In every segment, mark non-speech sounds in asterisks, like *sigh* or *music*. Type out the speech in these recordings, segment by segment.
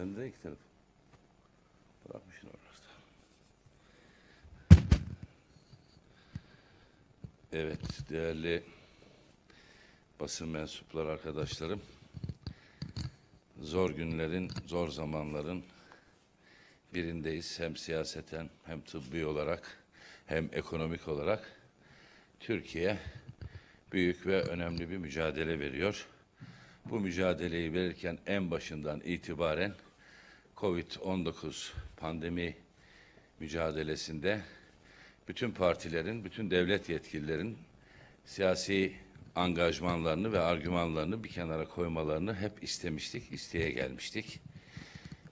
Bende de iki telefon. Bırakmışsın oralarda. Evet değerli basın mensupları arkadaşlarım. Zor günlerin, zor zamanların birindeyiz. Hem siyaseten hem tıbbi olarak hem ekonomik olarak Türkiye büyük ve önemli bir mücadele veriyor. Bu mücadeleyi verirken en başından itibaren Covid-19 pandemi mücadelesinde bütün partilerin, bütün devlet yetkililerin siyasi angajmanlarını ve argümanlarını bir kenara koymalarını hep istemiştik, isteye gelmiştik.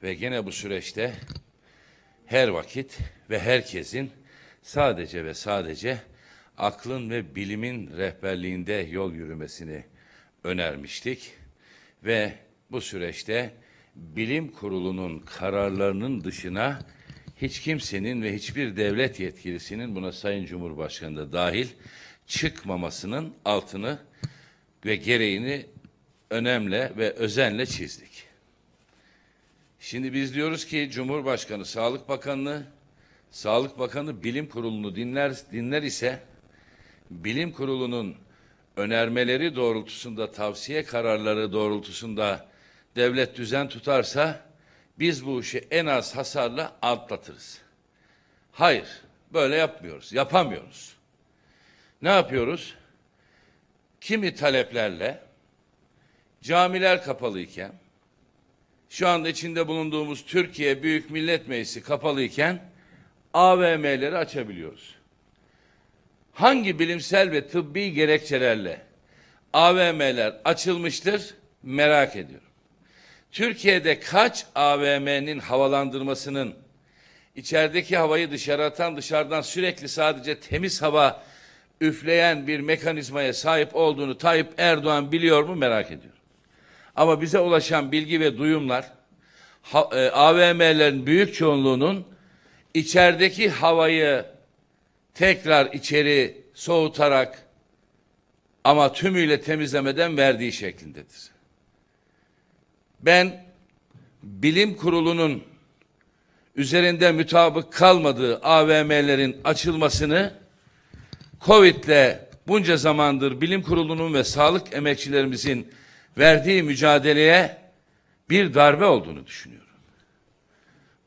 Ve gene bu süreçte her vakit ve herkesin sadece ve sadece aklın ve bilimin rehberliğinde yol yürümesini önermiştik ve bu süreçte bilim kurulunun kararlarının dışına hiç kimsenin ve hiçbir devlet yetkilisinin buna Sayın Cumhurbaşkanı da dahil çıkmamasının altını ve gereğini önemle ve özenle çizdik. Şimdi biz diyoruz ki Cumhurbaşkanı Sağlık Bakanlığı, Sağlık Bakanı Bilim Kurulu'nu dinler, dinler ise Bilim Kurulu'nun önermeleri doğrultusunda, tavsiye kararları doğrultusunda devlet düzen tutarsa biz bu işi en az hasarla atlatırız. Hayır, böyle yapmıyoruz, yapamıyoruz. Ne yapıyoruz? Kimi taleplerle camiler kapalıyken, şu anda içinde bulunduğumuz Türkiye Büyük Millet Meclisi kapalıyken AVM'leri açabiliyoruz. Hangi bilimsel ve tıbbi gerekçelerle AVM'ler açılmıştır merak ediyorum. Türkiye'de kaç AVM'nin havalandırmasının içerideki havayı dışarı atan dışarıdan sürekli sadece temiz hava üfleyen bir mekanizmaya sahip olduğunu Tayyip Erdoğan biliyor mu merak ediyorum. Ama bize ulaşan bilgi ve duyumlar AVM'lerin e, büyük çoğunluğunun içerideki havayı tekrar içeri soğutarak ama tümüyle temizlemeden verdiği şeklindedir. Ben bilim kurulunun üzerinde mütabık kalmadığı AVM'lerin açılmasını Covid'le bunca zamandır bilim kurulunun ve sağlık emekçilerimizin verdiği mücadeleye bir darbe olduğunu düşünüyorum.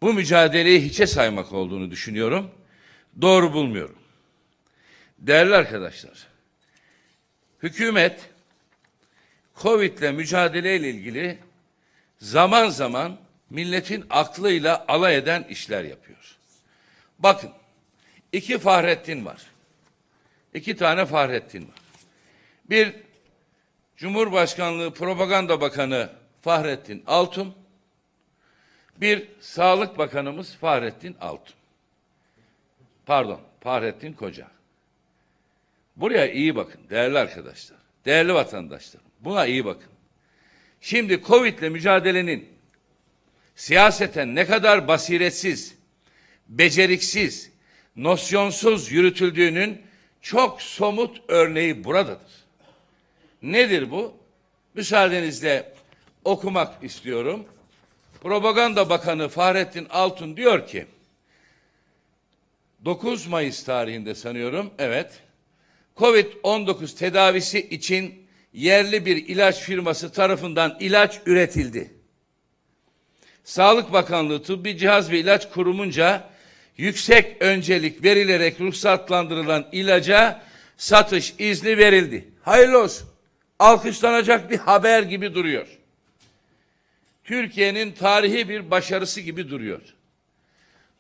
Bu mücadeleyi hiçe saymak olduğunu düşünüyorum. Doğru bulmuyorum. Değerli arkadaşlar, hükümet Covid'le mücadeleyle ilgili zaman zaman milletin aklıyla alay eden işler yapıyor. Bakın, iki Fahrettin var. İki tane Fahrettin var. Bir Cumhurbaşkanlığı Propaganda Bakanı Fahrettin Altun, bir Sağlık Bakanımız Fahrettin Altun. Pardon, Fahrettin Koca. Buraya iyi bakın değerli arkadaşlar, değerli vatandaşlar. Buna iyi bakın. Şimdi Covid ile mücadelenin siyaseten ne kadar basiretsiz, beceriksiz, nosyonsuz yürütüldüğünün çok somut örneği buradadır. Nedir bu? Müsaadenizle okumak istiyorum. Propaganda Bakanı Fahrettin Altun diyor ki 9 Mayıs tarihinde sanıyorum evet COVID-19 tedavisi için yerli bir ilaç firması tarafından ilaç üretildi. Sağlık Bakanlığı Tıbbi Cihaz ve İlaç Kurumunca yüksek öncelik verilerek ruhsatlandırılan ilaca satış izni verildi. Hayırlı olsun. Alkışlanacak bir haber gibi duruyor. Türkiye'nin tarihi bir başarısı gibi duruyor.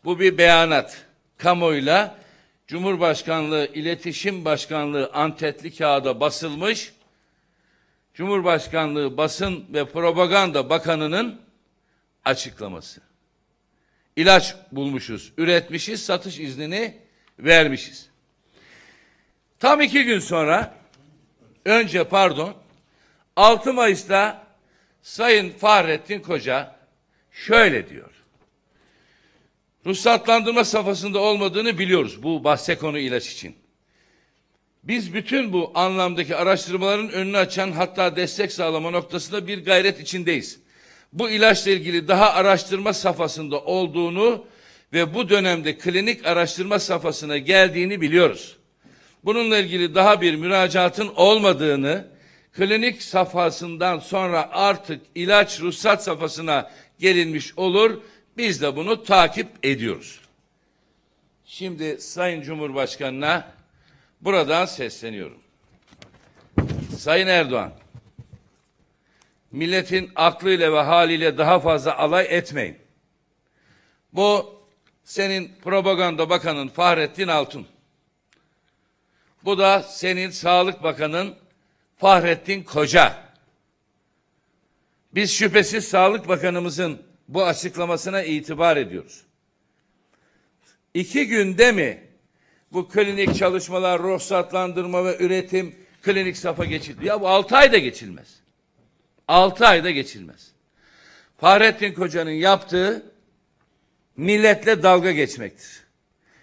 Bu bir beyanat. Kamuoyuyla Cumhurbaşkanlığı İletişim Başkanlığı antetli kağıda basılmış Cumhurbaşkanlığı Basın ve Propaganda Bakanı'nın açıklaması. İlaç bulmuşuz, üretmişiz, satış iznini vermişiz. Tam iki gün sonra, önce pardon, 6 Mayıs'ta Sayın Fahrettin Koca şöyle diyor. Ruhsatlandırma safhasında olmadığını biliyoruz bu bahse konu ilaç için. Biz bütün bu anlamdaki araştırmaların önünü açan hatta destek sağlama noktasında bir gayret içindeyiz. Bu ilaçla ilgili daha araştırma safhasında olduğunu ve bu dönemde klinik araştırma safhasına geldiğini biliyoruz. Bununla ilgili daha bir müracaatın olmadığını, klinik safhasından sonra artık ilaç ruhsat safhasına gelinmiş olur. Biz de bunu takip ediyoruz. Şimdi Sayın Cumhurbaşkanı'na Buradan sesleniyorum. Sayın Erdoğan, milletin aklıyla ve haliyle daha fazla alay etmeyin. Bu senin propaganda bakanın Fahrettin Altun. Bu da senin sağlık bakanın Fahrettin Koca. Biz şüphesiz Sağlık Bakanımızın bu açıklamasına itibar ediyoruz. İki günde mi bu klinik çalışmalar, ruhsatlandırma ve üretim klinik safa geçildi. Ya bu altı ayda geçilmez. Altı ayda geçilmez. Fahrettin Koca'nın yaptığı milletle dalga geçmektir.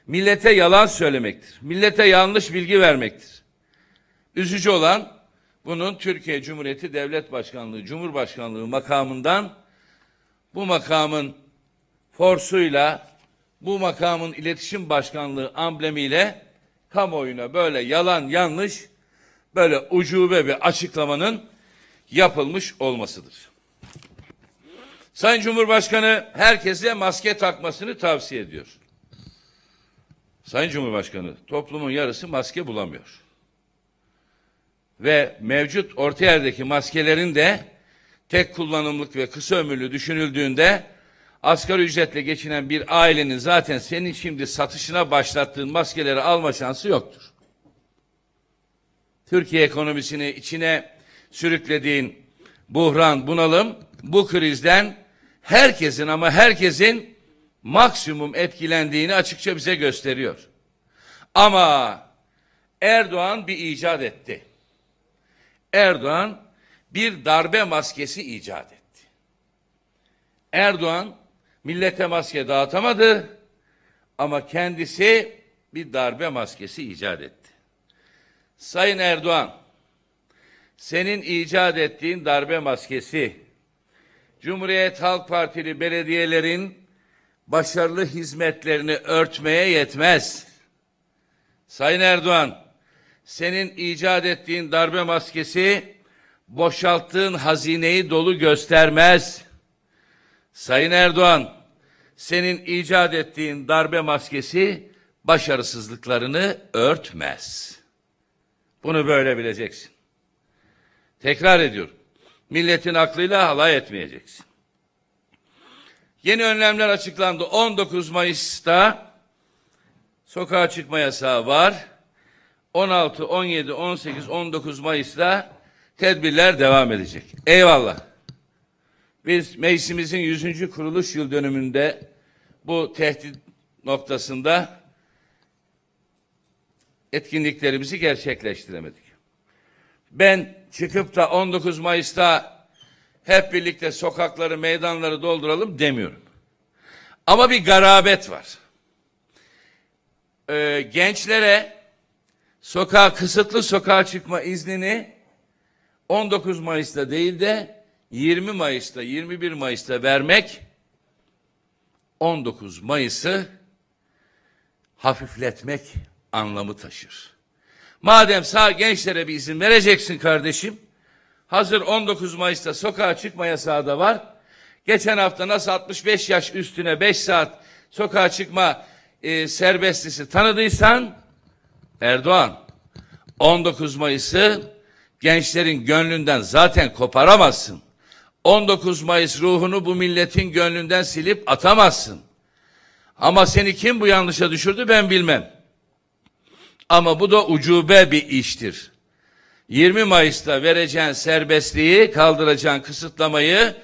Millete yalan söylemektir. Millete yanlış bilgi vermektir. Üzücü olan bunun Türkiye Cumhuriyeti Devlet Başkanlığı, Cumhurbaşkanlığı makamından bu makamın forsuyla bu makamın iletişim başkanlığı amblemiyle kamuoyuna böyle yalan yanlış böyle ucube bir açıklamanın yapılmış olmasıdır. Sayın Cumhurbaşkanı herkese maske takmasını tavsiye ediyor. Sayın Cumhurbaşkanı toplumun yarısı maske bulamıyor. Ve mevcut orta yerdeki maskelerin de tek kullanımlık ve kısa ömürlü düşünüldüğünde asgari ücretle geçinen bir ailenin zaten senin şimdi satışına başlattığın maskeleri alma şansı yoktur. Türkiye ekonomisini içine sürüklediğin buhran, bunalım bu krizden herkesin ama herkesin maksimum etkilendiğini açıkça bize gösteriyor. Ama Erdoğan bir icat etti. Erdoğan bir darbe maskesi icat etti. Erdoğan Millete maske dağıtamadı ama kendisi bir darbe maskesi icat etti. Sayın Erdoğan, senin icat ettiğin darbe maskesi Cumhuriyet Halk Partili belediyelerin başarılı hizmetlerini örtmeye yetmez. Sayın Erdoğan, senin icat ettiğin darbe maskesi boşalttığın hazineyi dolu göstermez. Sayın Erdoğan, senin icat ettiğin darbe maskesi başarısızlıklarını örtmez. Bunu böyle bileceksin. Tekrar ediyorum. Milletin aklıyla halay etmeyeceksin. Yeni önlemler açıklandı. 19 Mayıs'ta sokağa çıkma yasağı var. 16, 17, 18, 19 Mayıs'ta tedbirler devam edecek. Eyvallah. Biz meclisimizin 100. kuruluş yıl dönümünde bu tehdit noktasında etkinliklerimizi gerçekleştiremedik. Ben çıkıp da 19 Mayıs'ta hep birlikte sokakları, meydanları dolduralım demiyorum. Ama bir garabet var. Ee, gençlere sokağa kısıtlı sokağa çıkma iznini 19 Mayıs'ta değil de 20 Mayıs'ta 21 Mayıs'ta vermek 19 Mayıs'ı hafifletmek anlamı taşır. Madem sağ gençlere bir izin vereceksin kardeşim, hazır 19 Mayıs'ta sokağa çıkma yasağı da var. Geçen hafta nasıl 65 yaş üstüne 5 saat sokağa çıkma e, serbestlisi tanıdıysan Erdoğan 19 Mayıs'ı gençlerin gönlünden zaten koparamazsın. 19 Mayıs ruhunu bu milletin gönlünden silip atamazsın. Ama seni kim bu yanlışa düşürdü ben bilmem. Ama bu da ucube bir iştir. 20 Mayıs'ta vereceğin serbestliği, kaldıracağın kısıtlamayı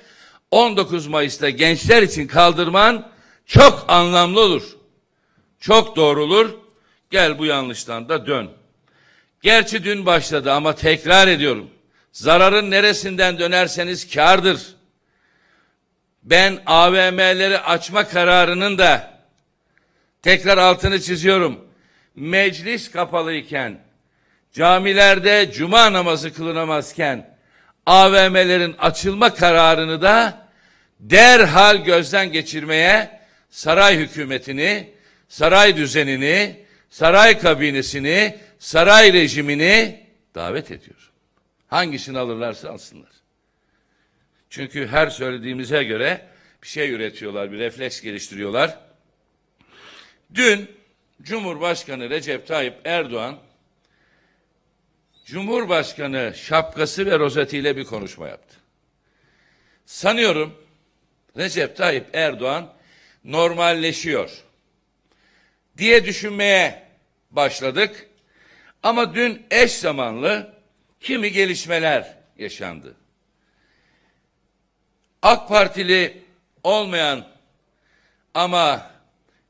19 Mayıs'ta gençler için kaldırman çok anlamlı olur. Çok olur. Gel bu yanlıştan da dön. Gerçi dün başladı ama tekrar ediyorum. Zararın neresinden dönerseniz kârdır. Ben AVM'leri açma kararının da tekrar altını çiziyorum. Meclis kapalıyken, camilerde cuma namazı kılınamazken AVM'lerin açılma kararını da derhal gözden geçirmeye saray hükümetini, saray düzenini, saray kabinesini, saray rejimini davet ediyorum. Hangisini alırlarsa alsınlar. Çünkü her söylediğimize göre bir şey üretiyorlar, bir refleks geliştiriyorlar. Dün Cumhurbaşkanı Recep Tayyip Erdoğan Cumhurbaşkanı şapkası ve rozetiyle bir konuşma yaptı. Sanıyorum Recep Tayyip Erdoğan normalleşiyor diye düşünmeye başladık. Ama dün eş zamanlı kimi gelişmeler yaşandı. AK Partili olmayan ama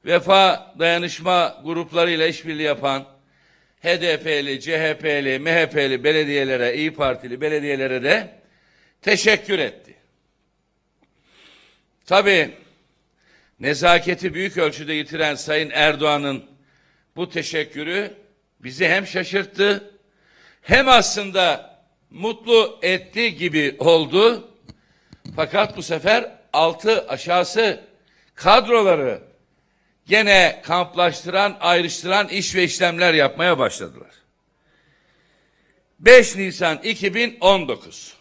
vefa dayanışma gruplarıyla işbirliği yapan HDP'li, CHP'li, MHP'li belediyelere, İyi Partili belediyelere de teşekkür etti. Tabii nezaketi büyük ölçüde yitiren Sayın Erdoğan'ın bu teşekkürü bizi hem şaşırttı hem aslında mutlu etti gibi oldu. Fakat bu sefer altı aşağısı kadroları gene kamplaştıran, ayrıştıran iş ve işlemler yapmaya başladılar. 5 Nisan 2019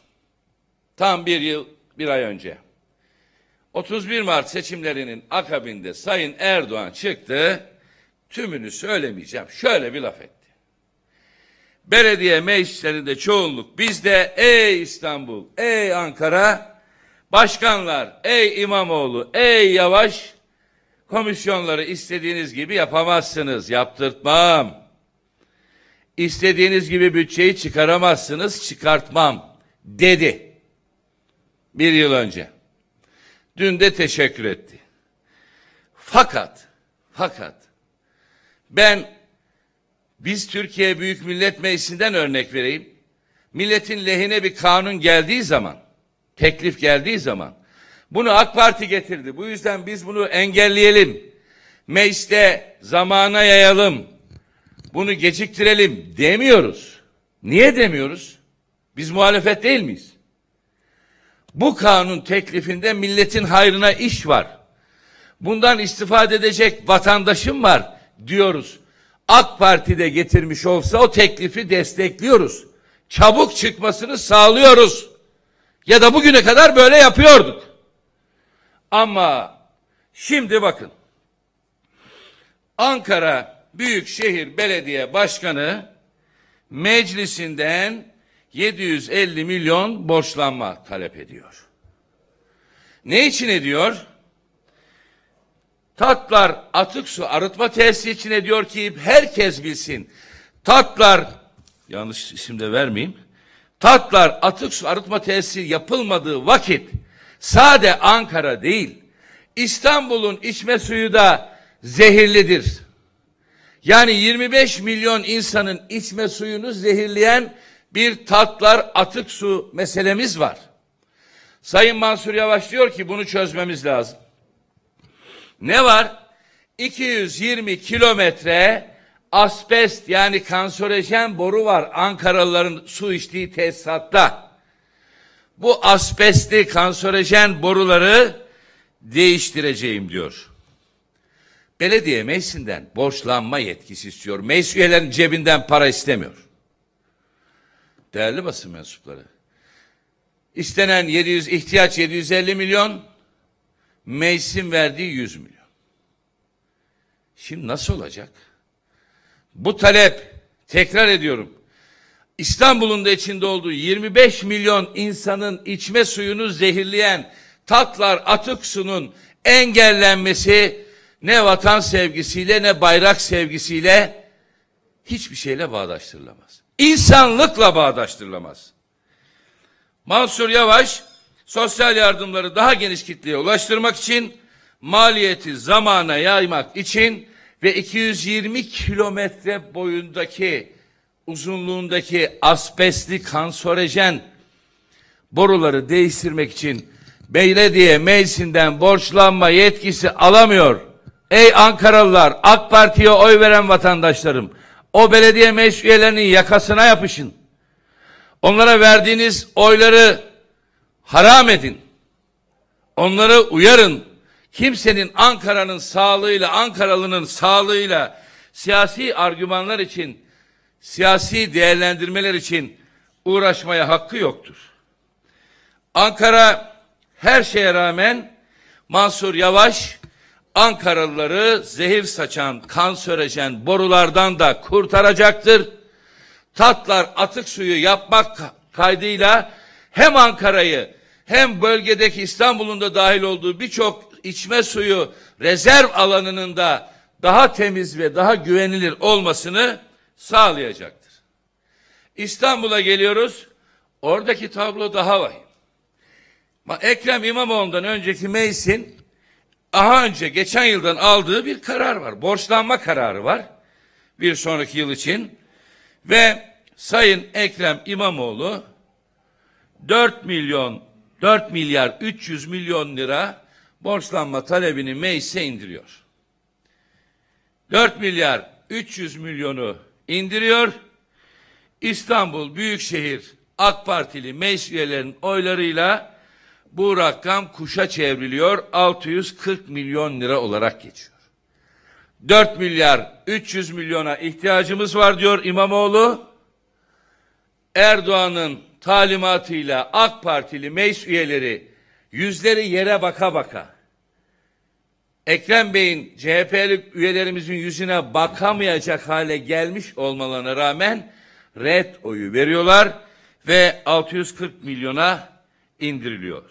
tam bir yıl bir ay önce 31 Mart seçimlerinin akabinde Sayın Erdoğan çıktı tümünü söylemeyeceğim şöyle bir laf etti belediye meclislerinde çoğunluk bizde ey İstanbul, ey Ankara, başkanlar, ey İmamoğlu, ey Yavaş komisyonları istediğiniz gibi yapamazsınız, yaptırtmam. İstediğiniz gibi bütçeyi çıkaramazsınız, çıkartmam dedi. Bir yıl önce. Dün de teşekkür etti. Fakat, fakat ben biz Türkiye Büyük Millet Meclisi'nden örnek vereyim. Milletin lehine bir kanun geldiği zaman, teklif geldiği zaman bunu AK Parti getirdi. Bu yüzden biz bunu engelleyelim. Mecliste zamana yayalım. Bunu geciktirelim demiyoruz. Niye demiyoruz? Biz muhalefet değil miyiz? Bu kanun teklifinde milletin hayrına iş var. Bundan istifade edecek vatandaşım var diyoruz. AK Parti de getirmiş olsa o teklifi destekliyoruz. Çabuk çıkmasını sağlıyoruz. Ya da bugüne kadar böyle yapıyorduk. Ama şimdi bakın. Ankara Büyükşehir Belediye Başkanı meclisinden 750 milyon borçlanma talep ediyor. Ne için ediyor? Tatlar atık su arıtma tesisi içine diyor ki herkes bilsin. Tatlar yanlış isim de vermeyeyim. Tatlar atık su arıtma tesisi yapılmadığı vakit sade Ankara değil İstanbul'un içme suyu da zehirlidir. Yani 25 milyon insanın içme suyunu zehirleyen bir tatlar atık su meselemiz var. Sayın Mansur Yavaş diyor ki bunu çözmemiz lazım. Ne var? 220 kilometre asbest yani kanserojen boru var Ankaralıların su içtiği tesisatta. Bu asbestli kanserojen boruları değiştireceğim diyor. Belediye meclisinden borçlanma yetkisi istiyor. Meclis üyelerinin cebinden para istemiyor. Değerli basın mensupları. İstenen 700 ihtiyaç 750 milyon, Meclisin verdiği 100 milyon. Şimdi nasıl olacak? Bu talep, tekrar ediyorum, İstanbul'un da içinde olduğu 25 milyon insanın içme suyunu zehirleyen tatlar atık suyunun engellenmesi ne vatan sevgisiyle ne bayrak sevgisiyle hiçbir şeyle bağdaştırılamaz. İnsanlıkla bağdaştırılamaz. Mansur Yavaş sosyal yardımları daha geniş kitleye ulaştırmak için, maliyeti zamana yaymak için ve 220 kilometre boyundaki uzunluğundaki asbestli kanserojen boruları değiştirmek için belediye meclisinden borçlanma yetkisi alamıyor. Ey Ankaralılar, AK Parti'ye oy veren vatandaşlarım, o belediye meclis üyelerinin yakasına yapışın. Onlara verdiğiniz oyları haram edin. Onları uyarın. Kimsenin Ankara'nın sağlığıyla, Ankaralı'nın sağlığıyla siyasi argümanlar için, siyasi değerlendirmeler için uğraşmaya hakkı yoktur. Ankara her şeye rağmen Mansur Yavaş Ankaralıları zehir saçan, kanserojen borulardan da kurtaracaktır. Tatlar atık suyu yapmak kaydıyla hem Ankara'yı hem bölgedeki İstanbul'un da dahil olduğu birçok içme suyu rezerv alanının da daha temiz ve daha güvenilir olmasını sağlayacaktır. İstanbul'a geliyoruz. Oradaki tablo daha vahim. Ekrem İmamoğlu'ndan önceki meclisin aha önce geçen yıldan aldığı bir karar var. Borçlanma kararı var. Bir sonraki yıl için. Ve Sayın Ekrem İmamoğlu 4 milyon 4 milyar 300 milyon lira borçlanma talebini meclise indiriyor. 4 milyar 300 milyonu indiriyor. İstanbul Büyükşehir AK Partili meclis üyelerinin oylarıyla bu rakam kuşa çevriliyor. 640 milyon lira olarak geçiyor. 4 milyar 300 milyona ihtiyacımız var diyor İmamoğlu. Erdoğan'ın talimatıyla AK Partili meclis üyeleri yüzleri yere baka baka Ekrem Bey'in CHP'li üyelerimizin yüzüne bakamayacak hale gelmiş olmalarına rağmen red oyu veriyorlar ve 640 milyona indiriliyor.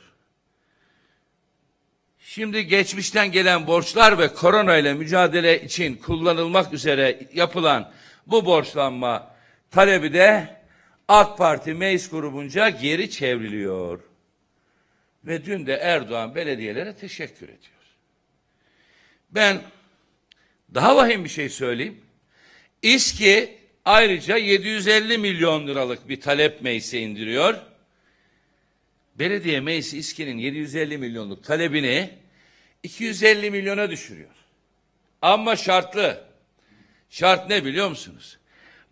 Şimdi geçmişten gelen borçlar ve korona ile mücadele için kullanılmak üzere yapılan bu borçlanma talebi de AK Parti meclis grubunca geri çevriliyor. Ve dün de Erdoğan belediyelere teşekkür ediyor. Ben daha vahim bir şey söyleyeyim. İSKİ ayrıca 750 milyon liralık bir talep meclise indiriyor. Belediye meclisi İSKİ'nin 750 milyonluk talebini 250 milyona düşürüyor. Ama şartlı. Şart ne biliyor musunuz?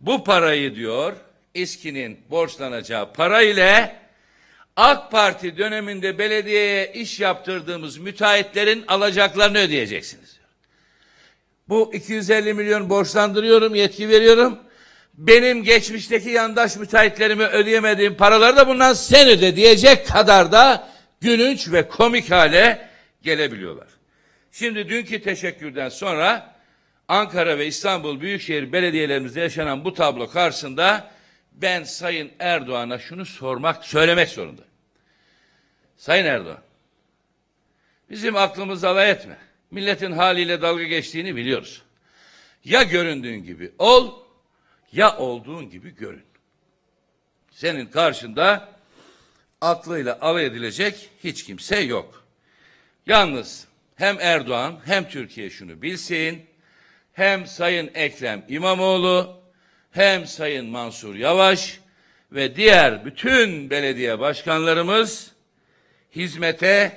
Bu parayı diyor İSKİ'nin borçlanacağı para ile AK Parti döneminde belediyeye iş yaptırdığımız müteahhitlerin alacaklarını ödeyeceksiniz. Bu 250 milyon borçlandırıyorum, yetki veriyorum. Benim geçmişteki yandaş müteahhitlerime ödeyemediğim paraları da bundan sen öde diyecek kadar da gülünç ve komik hale gelebiliyorlar. Şimdi dünkü teşekkürden sonra Ankara ve İstanbul Büyükşehir belediyelerimizde yaşanan bu tablo karşısında ben Sayın Erdoğan'a şunu sormak, söylemek zorunda. Sayın Erdoğan, bizim aklımız alay etme. Milletin haliyle dalga geçtiğini biliyoruz. Ya göründüğün gibi ol, ya olduğun gibi görün. Senin karşında aklıyla alay edilecek hiç kimse yok. Yalnız hem Erdoğan hem Türkiye şunu bilsin, hem Sayın Ekrem İmamoğlu hem Sayın Mansur Yavaş ve diğer bütün belediye başkanlarımız hizmete,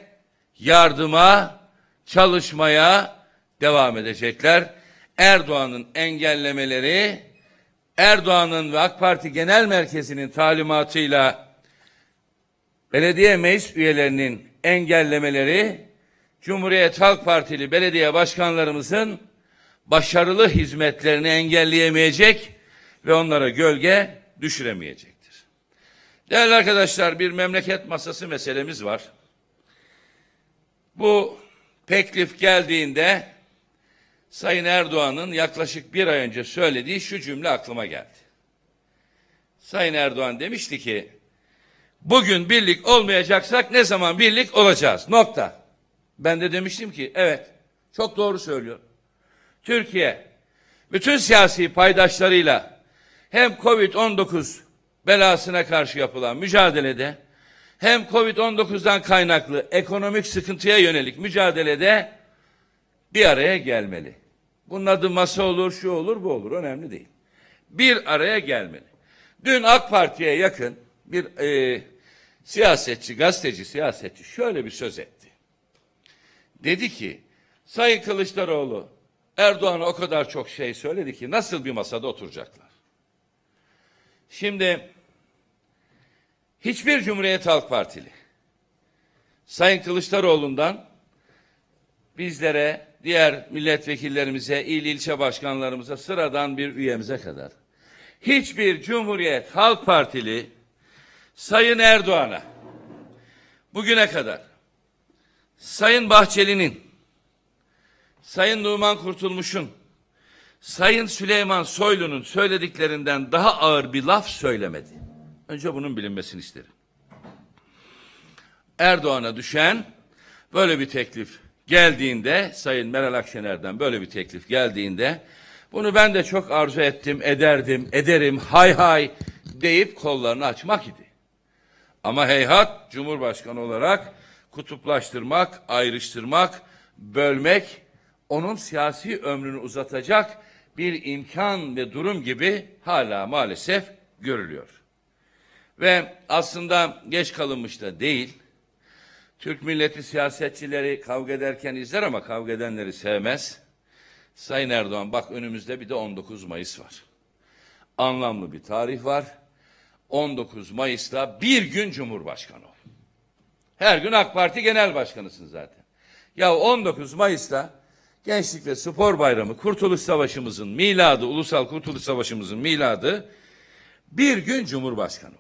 yardıma, çalışmaya devam edecekler. Erdoğan'ın engellemeleri, Erdoğan'ın ve AK Parti Genel Merkezi'nin talimatıyla belediye meclis üyelerinin engellemeleri Cumhuriyet Halk Partili belediye başkanlarımızın başarılı hizmetlerini engelleyemeyecek ve onlara gölge düşüremeyecektir. Değerli arkadaşlar bir memleket masası meselemiz var. Bu teklif geldiğinde Sayın Erdoğan'ın yaklaşık bir ay önce söylediği şu cümle aklıma geldi. Sayın Erdoğan demişti ki bugün birlik olmayacaksak ne zaman birlik olacağız nokta. Ben de demiştim ki evet çok doğru söylüyor. Türkiye bütün siyasi paydaşlarıyla hem Covid-19 belasına karşı yapılan mücadelede hem Covid-19'dan kaynaklı ekonomik sıkıntıya yönelik mücadelede bir araya gelmeli. Bunun adı masa olur, şu olur, bu olur. Önemli değil. Bir araya gelmeli. Dün AK Parti'ye yakın bir e, siyasetçi, gazeteci siyasetçi şöyle bir söz etti. Dedi ki, Sayın Kılıçdaroğlu Erdoğan'a o kadar çok şey söyledi ki nasıl bir masada oturacaklar? Şimdi hiçbir Cumhuriyet Halk Partili Sayın Kılıçdaroğlu'ndan bizlere, diğer milletvekillerimize, il ilçe başkanlarımıza, sıradan bir üyemize kadar hiçbir Cumhuriyet Halk Partili Sayın Erdoğan'a bugüne kadar Sayın Bahçeli'nin Sayın Numan Kurtulmuş'un Sayın Süleyman Soylu'nun söylediklerinden daha ağır bir laf söylemedi. Önce bunun bilinmesini isterim. Erdoğan'a düşen böyle bir teklif geldiğinde Sayın Meral Akşener'den böyle bir teklif geldiğinde bunu ben de çok arzu ettim, ederdim, ederim, hay hay deyip kollarını açmak idi. Ama heyhat Cumhurbaşkanı olarak kutuplaştırmak, ayrıştırmak, bölmek onun siyasi ömrünü uzatacak bir imkan ve durum gibi hala maalesef görülüyor. Ve aslında geç kalınmış da değil. Türk milleti siyasetçileri kavga ederken izler ama kavga edenleri sevmez. Sayın Erdoğan bak önümüzde bir de 19 Mayıs var. Anlamlı bir tarih var. 19 Mayıs'ta bir gün Cumhurbaşkanı ol. Her gün AK Parti Genel Başkanısın zaten. Ya 19 Mayıs'ta Gençlik ve Spor Bayramı Kurtuluş Savaşımızın miladı, Ulusal Kurtuluş Savaşımızın miladı bir gün Cumhurbaşkanı.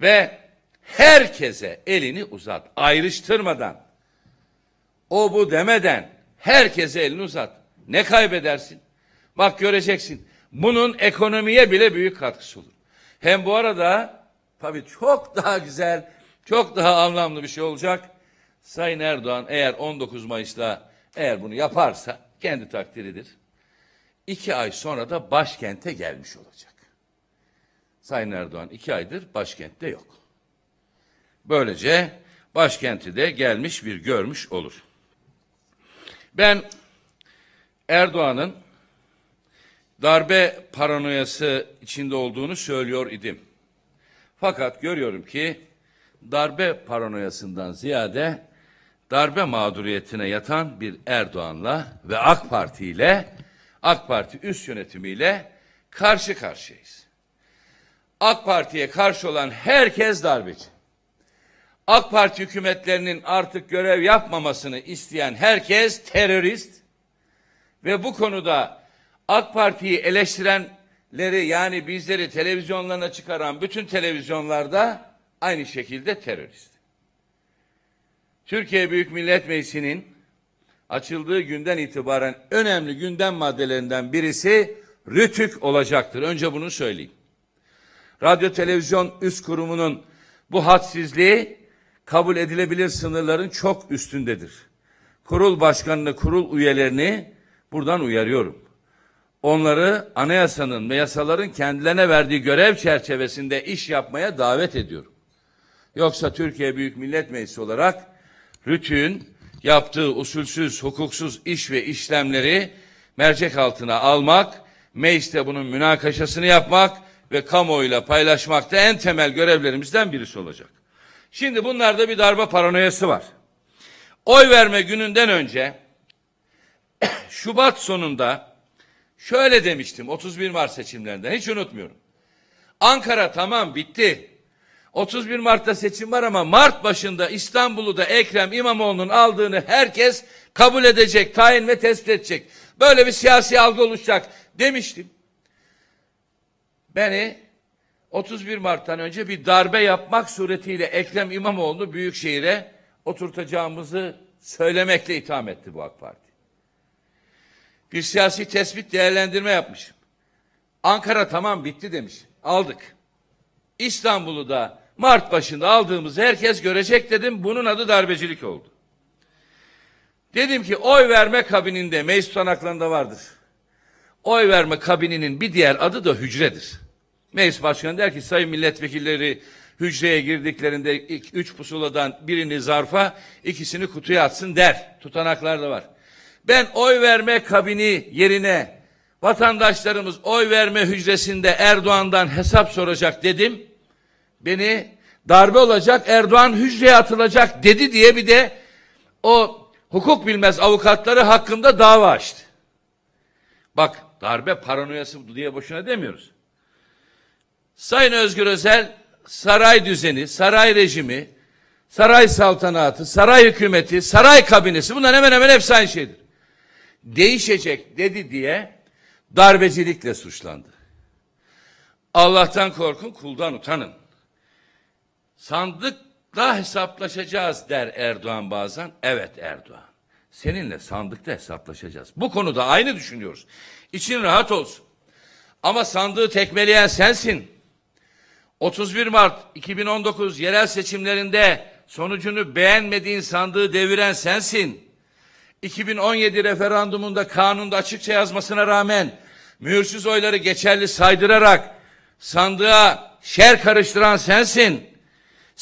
Ve herkese elini uzat, ayrıştırmadan, o bu demeden herkese elini uzat. Ne kaybedersin? Bak göreceksin. Bunun ekonomiye bile büyük katkısı olur. Hem bu arada tabii çok daha güzel, çok daha anlamlı bir şey olacak. Sayın Erdoğan eğer 19 Mayıs'ta eğer bunu yaparsa kendi takdiridir. İki ay sonra da başkente gelmiş olacak. Sayın Erdoğan iki aydır başkentte yok. Böylece başkenti de gelmiş bir görmüş olur. Ben Erdoğan'ın darbe paranoyası içinde olduğunu söylüyor idim. Fakat görüyorum ki darbe paranoyasından ziyade darbe mağduriyetine yatan bir Erdoğan'la ve AK Parti ile AK Parti üst yönetimiyle karşı karşıyayız. AK Parti'ye karşı olan herkes darbeci. AK Parti hükümetlerinin artık görev yapmamasını isteyen herkes terörist ve bu konuda AK Parti'yi eleştirenleri yani bizleri televizyonlarına çıkaran bütün televizyonlarda aynı şekilde terörist. Türkiye Büyük Millet Meclisi'nin açıldığı günden itibaren önemli gündem maddelerinden birisi Rütük olacaktır. Önce bunu söyleyeyim. Radyo Televizyon Üst Kurumu'nun bu hadsizliği kabul edilebilir sınırların çok üstündedir. Kurul başkanını, kurul üyelerini buradan uyarıyorum. Onları anayasanın ve yasaların kendilerine verdiği görev çerçevesinde iş yapmaya davet ediyorum. Yoksa Türkiye Büyük Millet Meclisi olarak Rütü'nün yaptığı usulsüz, hukuksuz iş ve işlemleri mercek altına almak, mecliste bunun münakaşasını yapmak ve kamuoyuyla paylaşmak da en temel görevlerimizden birisi olacak. Şimdi bunlarda bir darba paranoyası var. Oy verme gününden önce *clears throat* Şubat sonunda şöyle demiştim 31 Mart seçimlerinden hiç unutmuyorum. Ankara tamam bitti. 31 Mart'ta seçim var ama Mart başında İstanbul'u da Ekrem İmamoğlu'nun aldığını herkes kabul edecek, tayin ve tespit edecek. Böyle bir siyasi algı oluşacak demiştim. Beni 31 Mart'tan önce bir darbe yapmak suretiyle Ekrem İmamoğlu Büyükşehir'e oturtacağımızı söylemekle itham etti bu AK Parti. Bir siyasi tespit değerlendirme yapmışım. Ankara tamam bitti demiş. Aldık. İstanbul'u da Mart başında aldığımız herkes görecek dedim. Bunun adı darbecilik oldu. Dedim ki oy verme kabininde meclis tutanaklarında vardır. Oy verme kabininin bir diğer adı da hücredir. Meclis başkanı der ki sayın milletvekilleri hücreye girdiklerinde ilk üç pusuladan birini zarfa ikisini kutuya atsın der. Tutanaklar da var. Ben oy verme kabini yerine vatandaşlarımız oy verme hücresinde Erdoğan'dan hesap soracak dedim beni darbe olacak, Erdoğan hücreye atılacak dedi diye bir de o hukuk bilmez avukatları hakkında dava açtı. Bak darbe paranoyası diye boşuna demiyoruz. Sayın Özgür Özel saray düzeni, saray rejimi, saray saltanatı, saray hükümeti, saray kabinesi bunlar hemen hemen hepsi aynı şeydir. Değişecek dedi diye darbecilikle suçlandı. Allah'tan korkun, kuldan utanın sandıkla hesaplaşacağız der Erdoğan bazen. Evet Erdoğan. Seninle sandıkta hesaplaşacağız. Bu konuda aynı düşünüyoruz. İçin rahat olsun. Ama sandığı tekmeleyen sensin. 31 Mart 2019 yerel seçimlerinde sonucunu beğenmediğin sandığı deviren sensin. 2017 referandumunda kanunda açıkça yazmasına rağmen mühürsüz oyları geçerli saydırarak sandığa şer karıştıran sensin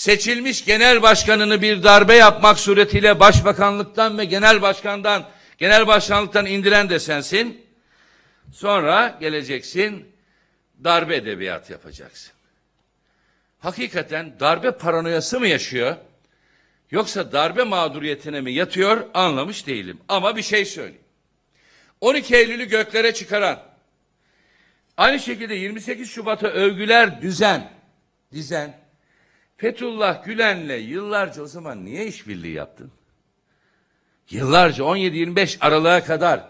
seçilmiş genel başkanını bir darbe yapmak suretiyle başbakanlıktan ve genel başkandan genel başkanlıktan indiren de sensin. Sonra geleceksin darbe edebiyat yapacaksın. Hakikaten darbe paranoyası mı yaşıyor? Yoksa darbe mağduriyetine mi yatıyor anlamış değilim. Ama bir şey söyleyeyim. 12 Eylül'ü göklere çıkaran, aynı şekilde 28 Şubat'a övgüler düzen, dizen, Fethullah Gülen'le yıllarca o zaman niye işbirliği yaptın? Yıllarca 17-25 aralığa kadar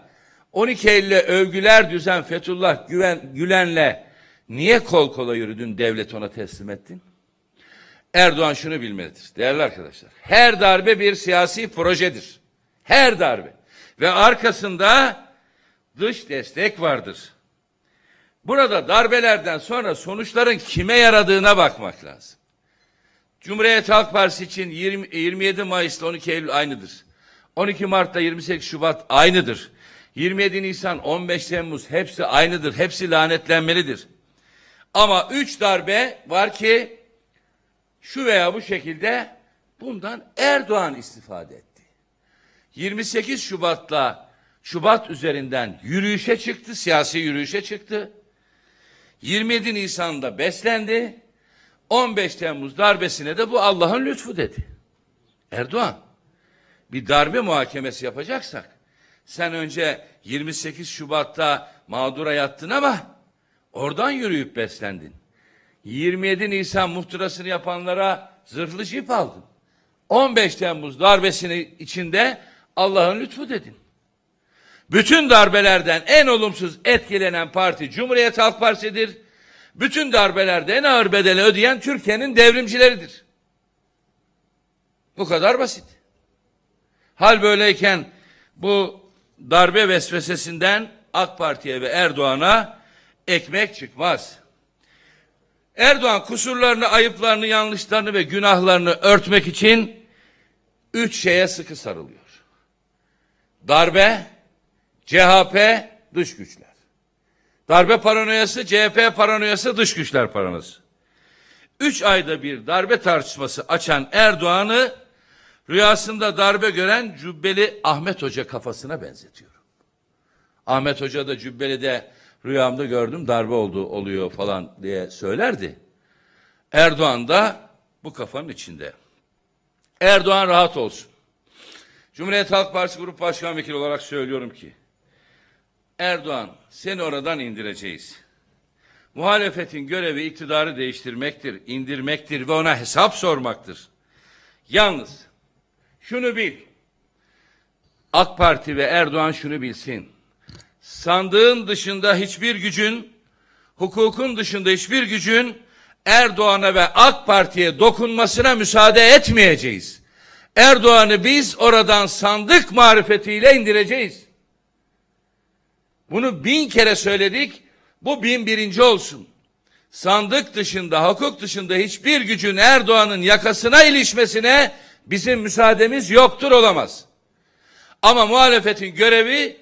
12 Eylül'e övgüler düzen Fethullah Güven, Gülen'le niye kol kola yürüdün devlet ona teslim ettin? Erdoğan şunu bilmelidir değerli arkadaşlar. Her darbe bir siyasi projedir. Her darbe. Ve arkasında dış destek vardır. Burada darbelerden sonra sonuçların kime yaradığına bakmak lazım. Cumhuriyet Halk Partisi için 20, 27 Mayıs'ta 12 Eylül aynıdır. 12 Mart'ta 28 Şubat aynıdır. 27 Nisan 15 Temmuz hepsi aynıdır. Hepsi lanetlenmelidir. Ama üç darbe var ki şu veya bu şekilde bundan Erdoğan istifade etti. 28 Şubat'la Şubat üzerinden yürüyüşe çıktı, siyasi yürüyüşe çıktı. 27 Nisan'da beslendi. 15 Temmuz darbesine de bu Allah'ın lütfu dedi. Erdoğan bir darbe muhakemesi yapacaksak sen önce 28 Şubat'ta mağdura yattın ama oradan yürüyüp beslendin. 27 Nisan muhtırasını yapanlara zırhlı jip aldın. 15 Temmuz darbesini içinde Allah'ın lütfu dedin. Bütün darbelerden en olumsuz etkilenen parti Cumhuriyet Halk Partisi'dir bütün darbelerde en ağır bedeli ödeyen Türkiye'nin devrimcileridir. Bu kadar basit. Hal böyleyken bu darbe vesvesesinden AK Parti'ye ve Erdoğan'a ekmek çıkmaz. Erdoğan kusurlarını, ayıplarını, yanlışlarını ve günahlarını örtmek için üç şeye sıkı sarılıyor. Darbe, CHP, dış güçler. Darbe paranoyası, CHP paranoyası, dış güçler paranoyası. Üç ayda bir darbe tartışması açan Erdoğan'ı rüyasında darbe gören Cübbeli Ahmet Hoca kafasına benzetiyorum. Ahmet Hoca da Cübbeli de rüyamda gördüm darbe oldu oluyor falan diye söylerdi. Erdoğan da bu kafanın içinde. Erdoğan rahat olsun. Cumhuriyet Halk Partisi Grup Başkan Vekili olarak söylüyorum ki Erdoğan seni oradan indireceğiz. Muhalefetin görevi iktidarı değiştirmektir, indirmektir ve ona hesap sormaktır. Yalnız şunu bil. AK Parti ve Erdoğan şunu bilsin. Sandığın dışında hiçbir gücün, hukukun dışında hiçbir gücün Erdoğan'a ve AK Parti'ye dokunmasına müsaade etmeyeceğiz. Erdoğan'ı biz oradan sandık marifetiyle indireceğiz. Bunu bin kere söyledik. Bu bin birinci olsun. Sandık dışında, hukuk dışında hiçbir gücün Erdoğan'ın yakasına ilişmesine bizim müsaademiz yoktur olamaz. Ama muhalefetin görevi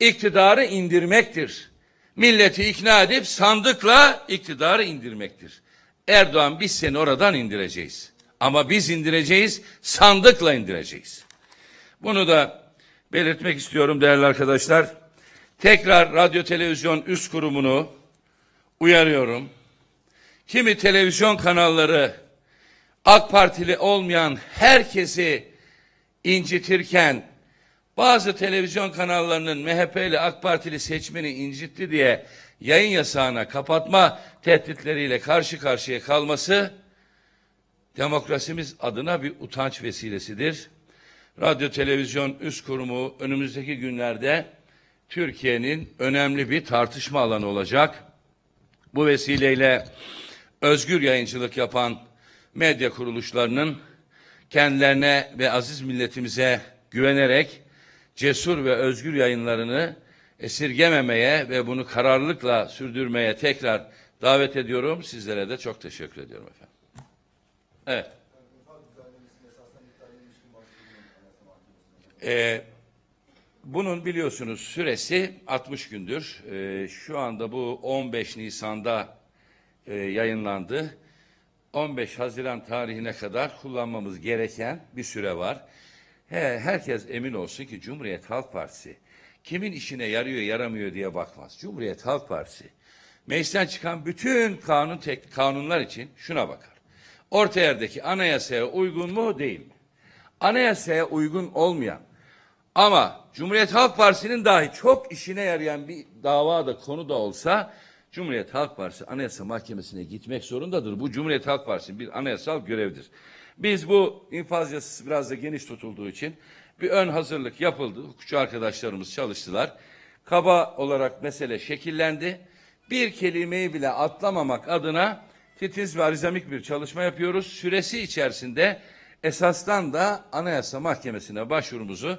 iktidarı indirmektir. Milleti ikna edip sandıkla iktidarı indirmektir. Erdoğan biz seni oradan indireceğiz. Ama biz indireceğiz, sandıkla indireceğiz. Bunu da belirtmek istiyorum değerli arkadaşlar. Tekrar radyo televizyon üst kurumunu uyarıyorum. Kimi televizyon kanalları AK Partili olmayan herkesi incitirken bazı televizyon kanallarının MHP ile AK Partili seçmeni incitti diye yayın yasağına kapatma tehditleriyle karşı karşıya kalması demokrasimiz adına bir utanç vesilesidir. Radyo Televizyon Üst Kurumu önümüzdeki günlerde Türkiye'nin önemli bir tartışma alanı olacak. Bu vesileyle özgür yayıncılık yapan medya kuruluşlarının kendilerine ve aziz milletimize güvenerek cesur ve özgür yayınlarını esirgememeye ve bunu kararlılıkla sürdürmeye tekrar davet ediyorum. Sizlere de çok teşekkür ediyorum efendim. Evet. Ee, bunun biliyorsunuz süresi 60 gündür. E, şu anda bu 15 Nisan'da e, yayınlandı. 15 Haziran tarihine kadar kullanmamız gereken bir süre var. He, herkes emin olsun ki Cumhuriyet Halk Partisi kimin işine yarıyor yaramıyor diye bakmaz. Cumhuriyet Halk Partisi meclisten çıkan bütün kanun tek, kanunlar için şuna bakar. Orta yerdeki anayasaya uygun mu değil mi? Anayasaya uygun olmayan ama Cumhuriyet Halk Partisi'nin dahi çok işine yarayan bir dava da konu da olsa Cumhuriyet Halk Partisi Anayasa Mahkemesi'ne gitmek zorundadır. Bu Cumhuriyet Halk Partisi'nin bir anayasal görevdir. Biz bu infaz yasası biraz da geniş tutulduğu için bir ön hazırlık yapıldı. Hukukçu arkadaşlarımız çalıştılar. Kaba olarak mesele şekillendi. Bir kelimeyi bile atlamamak adına titiz ve arizamik bir çalışma yapıyoruz. Süresi içerisinde esastan da Anayasa Mahkemesi'ne başvurumuzu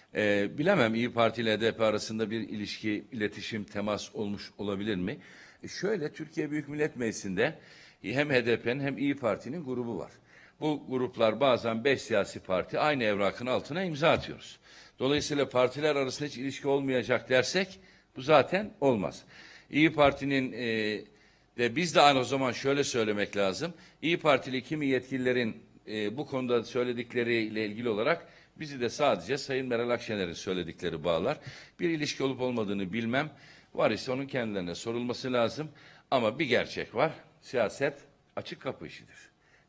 Ee, bilemem İyi Parti ile HDP arasında bir ilişki, iletişim, temas olmuş olabilir mi? E şöyle Türkiye Büyük Millet Meclisi'nde hem HDP'nin hem İyi Parti'nin grubu var. Bu gruplar bazen beş siyasi parti aynı evrakın altına imza atıyoruz. Dolayısıyla partiler arasında hiç ilişki olmayacak dersek bu zaten olmaz. İyi Parti'nin e, de biz de aynı o zaman şöyle söylemek lazım. İyi Partili kimi yetkililerin e, bu konuda söyledikleriyle ilgili olarak Bizi de sadece Sayın Meral Akşener'in söyledikleri bağlar. Bir ilişki olup olmadığını bilmem. Var ise onun kendilerine sorulması lazım. Ama bir gerçek var. Siyaset açık kapı işidir.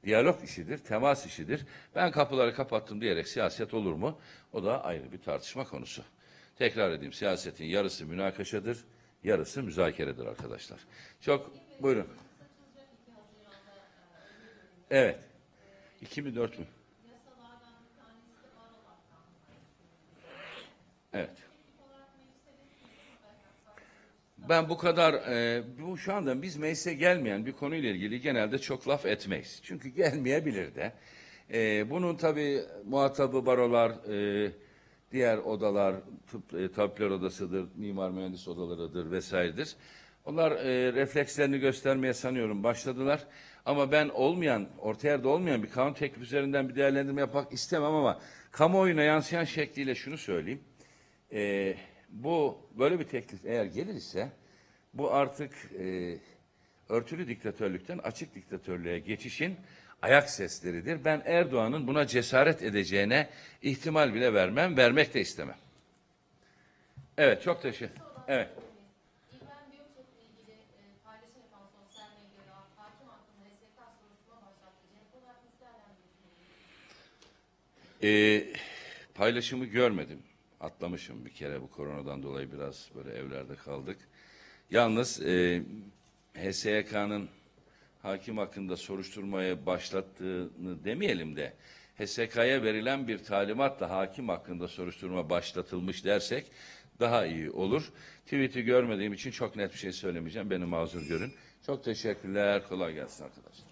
Diyalog işidir, temas işidir. Ben kapıları kapattım diyerek siyaset olur mu? O da ayrı bir tartışma konusu. Tekrar edeyim siyasetin yarısı münakaşadır, yarısı müzakeredir arkadaşlar. Çok buyurun. Evet. 2004. mü? Evet. Ben bu kadar, e, bu şu anda biz meclise gelmeyen bir konuyla ilgili genelde çok laf etmeyiz. Çünkü gelmeyebilir de. E, bunun tabi muhatabı barolar, e, diğer odalar, tıp, e, tabipler odasıdır, mimar mühendis odalarıdır vesairedir. Onlar e, reflekslerini göstermeye sanıyorum başladılar. Ama ben olmayan, orta yerde olmayan bir kanun teklif üzerinden bir değerlendirme yapmak istemem ama kamuoyuna yansıyan şekliyle şunu söyleyeyim. E, bu böyle bir teklif eğer gelirse bu artık e, örtülü diktatörlükten açık diktatörlüğe geçişin ayak sesleridir. Ben Erdoğan'ın buna cesaret edeceğine ihtimal bile vermem, vermek de istemem. Evet, çok teşekkür. Evet. E, ee, paylaşımı görmedim atlamışım bir kere bu koronadan dolayı biraz böyle evlerde kaldık. Yalnız e, HSYK'nın hakim hakkında soruşturmaya başlattığını demeyelim de HSK'ya verilen bir talimatla hakim hakkında soruşturma başlatılmış dersek daha iyi olur. Tweet'i görmediğim için çok net bir şey söylemeyeceğim. Beni mazur görün. Çok teşekkürler. Kolay gelsin arkadaşlar.